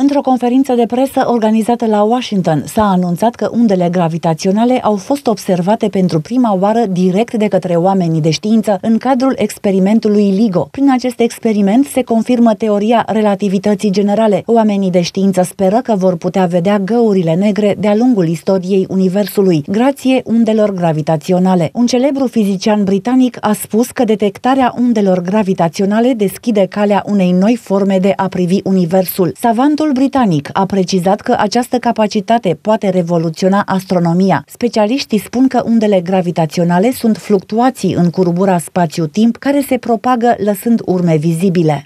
Într-o conferință de presă organizată la Washington s-a anunțat că undele gravitaționale au fost observate pentru prima oară direct de către oamenii de știință în cadrul experimentului LIGO. Prin acest experiment se confirmă teoria relativității generale. Oamenii de știință speră că vor putea vedea găurile negre de-a lungul istoriei Universului, grație undelor gravitaționale. Un celebru fizician britanic a spus că detectarea undelor gravitaționale deschide calea unei noi forme de a privi Universul. Savantul Parlamentul britanic a precizat că această capacitate poate revoluționa astronomia. Specialiștii spun că undele gravitaționale sunt fluctuații în curbura spațiu-timp care se propagă lăsând urme vizibile.